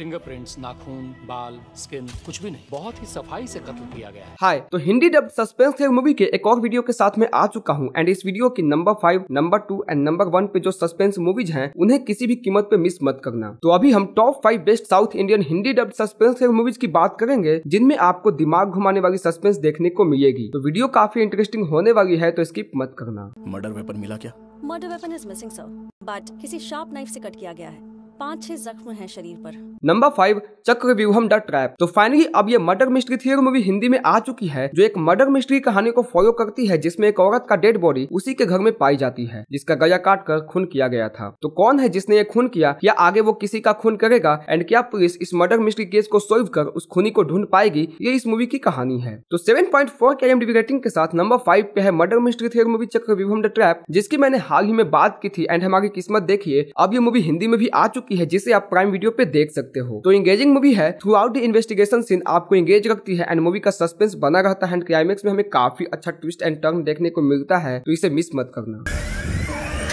fingerprints नाखून बाल skin कुछ भी नहीं बहुत ही सफाई से कत्ल किया गया है हाय तो हिंदी डब सस्पेंस मूवी के एक और वीडियो के साथ में आ चुका हूँ एंड इस वीडियो की number five number two and number one पे जो सस्पेंस मूवीज है उन्हें किसी भी कीमत पे मिस मत करना तो अभी हम top five best south Indian Hindi dub suspense movies की बात करेंगे जिनमें आपको दिमाग घुमाने वाली सस्पेंस देखने को मिलेगी तो वीडियो काफी इंटरेस्टिंग होने वाली है तो स्किप मत करना मर्डर वेपन मिला क्या murder weapon is missing sir but किसी शार्प नाइफ से कट किया गया है पाँच छह जख्म है शरीर पर number five Chakravyuham the trap तो फाइनली अब ये मर्डर मिस्ट्री थियर मूवी हिंदी में आ चुकी है जो एक मर्डर मिस्ट्री कहानी को फॉलो करती है जिसमें एक औरत का डेड बॉडी उसी के घर में पाई जाती है जिसका गया काट कर खून किया गया था तो कौन है जिसने ये खून किया या आगे वो किसी का खून करेगा एंड क्या पुलिस इस मर्डर मिस्ट्री केस को सोल्व कर उस खूनी को ढूंढ पाएगी ये इस मूवी की कहानी है तो सेवन पॉइंट फोर के एम रेटिंग के साथ नंबर फाइव पे है मर्डर मिस्ट्री थियर मूवी चक्र व्यूहम द ट्रैप जिसकी मैंने हाल ही में बात की थी एंड हमारी किस्मत देखिए अब ये मूवी हिंदी में भी आ चुकी की है जिसे आप प्राइम वीडियो पे देख सकते हो तो इंगेजिंग मूवी है throughout the investigation scene आपको इंगेज रखती है एंड मूवी का सस्पेंस बना रहता है एंड क्लाइमेक्स में हमें काफी अच्छा ट्विस्ट एंड टर्न देखने को मिलता है तो इसे मिस मत करना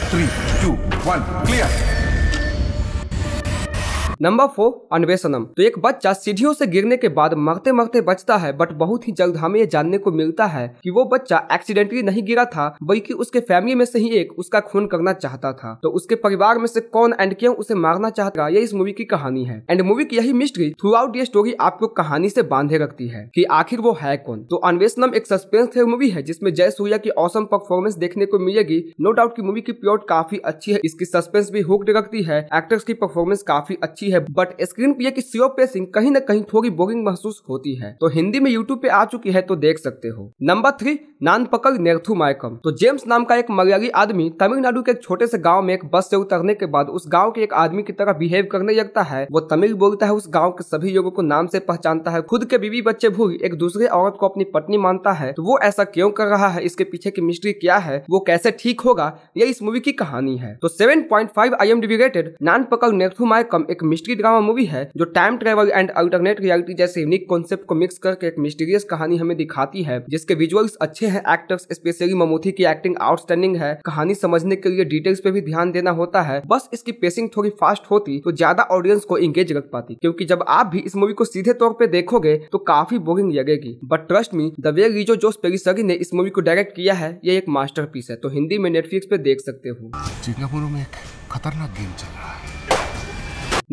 three two one clear number four Anweshanam तो एक बच्चा सीढ़ियों से गिरने के बाद मरते मरते बचता है बट बहुत ही जल्द हमें ये जानने को मिलता है कि वो बच्चा एक्सीडेंटली नहीं गिरा था बल्कि उसके फैमिली में से ही एक उसका खून करना चाहता था तो उसके परिवार में से कौन एंड क्यों उसे मारना चाहता ये इस मूवी की कहानी है एंड मूवी की यही मिस्ट्री थ्रू आउट ये स्टोरी आपको कहानी से बांधे रखती है की आखिर वो है कौन तो अन्वेषणम एक सस्पेंस थे मूवी है जिसमें जय सूर्या की औसम परफॉर्मेंस देखने को मिलेगी नो डाउट की मूवी की प्योर काफी अच्छी है इसकी सस्पेंस भी हुक्ड रखती है एक्टर्स की परफॉर्मेंस काफी अच्छी अच्छी है बट स्क्रीन पे की सीओ पेसिंग कहीं ना कहीं थोड़ी बोरिंग महसूस होती है तो हिंदी में यूट्यूब पे आ चुकी है तो देख सकते हो नंबर थ्री नान नानपकड़ नेरथू मायकम तो जेम्स नाम का एक मलयाली आदमी तमिलनाडु के एक छोटे से गांव में एक बस से उतरने के बाद उस गांव के एक आदमी की तरह बिहेव करने लगता है वो तमिल बोलता है उस गांव के सभी लोगों को नाम से पहचानता है खुद के बीवी बच्चे भूल एक दूसरे औरत को अपनी पत्नी मानता है तो वो ऐसा क्यों कर रहा है इसके पीछे की मिस्ट्री क्या है वो कैसे ठीक होगा ये इस मूवी की कहानी है तो seven point five I M rated Nanpakal Nerathu Mayakkam एक मिस्ट्री ड्रामा मूवी है जो time travel and alternate reality जैसे यूनिक कॉन्सेप्ट को मिक्स करके एक मिस्टीरियस कहानी हमें दिखाती है जिसके विजुअल्स अच्छे हैं एक्टर्स स्पेशली ममोथी की एक्टिंग आउटस्टैंडिंग है कहानी समझने के लिए डिटेल्स पे भी ध्यान देना होता है बस इसकी पेसिंग थोड़ी फास्ट होती तो ज्यादा ऑडियंस को इंगेज रख पाती क्योंकि जब आप भी इस मूवी को सीधे तौर पे देखोगे तो काफी बोरिंग लगेगी but trust me the way रिजो जो सगी ने इस मूवी को डायरेक्ट किया है ये एक पीस है तो हिंदी में नेटफ्लिक्स पे देख सकते हो खतरनाक गेम चल रहा है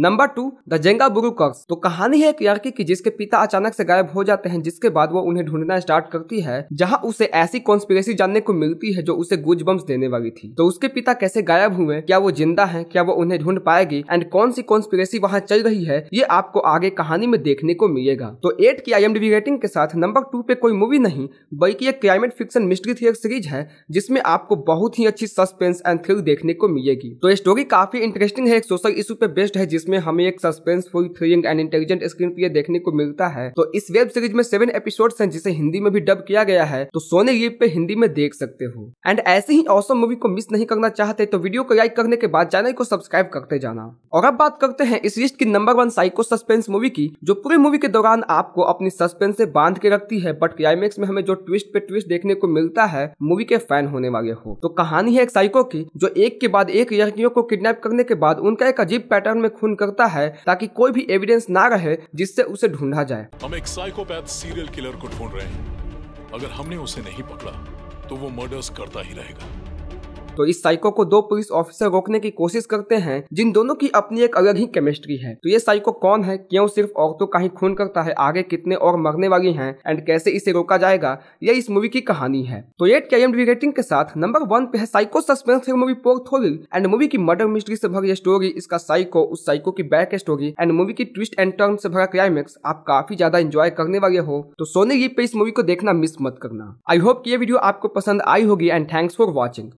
नंबर टू द जेंगा बुरु कक्स तो कहानी है एक लड़की की जिसके पिता अचानक से गायब हो जाते हैं जिसके बाद वो उन्हें ढूंढना स्टार्ट करती है जहाँ उसे ऐसी कॉन्स्पिरेसी जानने को मिलती है जो उसे गुज देने वाली थी तो उसके पिता कैसे गायब हुए क्या वो जिंदा है क्या वो उन्हें ढूंढ पाएगी एंड कौन सी कॉन्स्पिरेसी वहाँ चल रही है ये आपको आगे कहानी में देखने को मिलेगा तो एट की आई रेटिंग के साथ नंबर टू पे कोई मूवी नहीं बल्कि एक क्लाइमेट फिक्शन मिस्ट्री थी सीरीज है जिसमें आपको बहुत ही अच्छी सस्पेंस एंड थ्रिल देखने को मिलेगी तो स्टोरी काफी इंटरेस्टिंग है एक सोशल इशू पे बेस्ड है जिस जिसमें हमें एक suspense full thrilling and intelligent screenplay देखने को मिलता है तो इस वेब सीरीज में सेवन एपिसोड है जिसे हिंदी में भी डब किया गया है तो सोने लीप पे हिंदी में देख सकते हो एंड ऐसे ही औसम मूवी को मिस नहीं करना चाहते तो वीडियो को लाइक करने के बाद चैनल को सब्सक्राइब करते जाना और अब बात करते हैं इस लिस्ट की number one psycho suspense movie की जो पूरे मूवी के दौरान आपको अपनी सस्पेंस से बांध के रखती है बट क्लाइमेक्स में हमें जो ट्विस्ट पे ट्विस्ट देखने को मिलता है मूवी के फैन होने वाले हो तो कहानी है एक साइको की जो एक के बाद एक लड़कियों को किडनैप करने के बाद उनका एक अजीब पैटर्न में खून खून करता है ताकि कोई भी एविडेंस ना रहे जिससे उसे ढूंढा जाए हम एक साइकोपैथ सीरियल किलर को ढूंढ रहे हैं अगर हमने उसे नहीं पकड़ा तो वो मर्डर्स करता ही रहेगा तो इस साइको को दो पुलिस ऑफिसर रोकने की कोशिश करते हैं जिन दोनों की अपनी एक अलग ही केमिस्ट्री है तो ये साइको कौन है क्यों सिर्फ औरतों का ही खून करता है आगे कितने और मरने वाली है एंड कैसे इसे रोका जाएगा ये इस मूवी की कहानी है तो एट के एम रेटिंग के साथ नंबर वन पे है psycho suspense movie पोर्थोरिल and movie की मर्डर मिस्ट्री से भरी स्टोरी इसका साइको उस साइको की बैक स्टोरी एंड मूवी की ट्विस्ट एंड टर्न से भरा क्लाइमेक्स आप काफी ज्यादा एंजॉय करने वाले हो तो सोने ये पे इस मूवी को देखना मिस मत करना आई होप कि ये वीडियो आपको पसंद आई होगी एंड थैंक्स फॉर वॉचिंग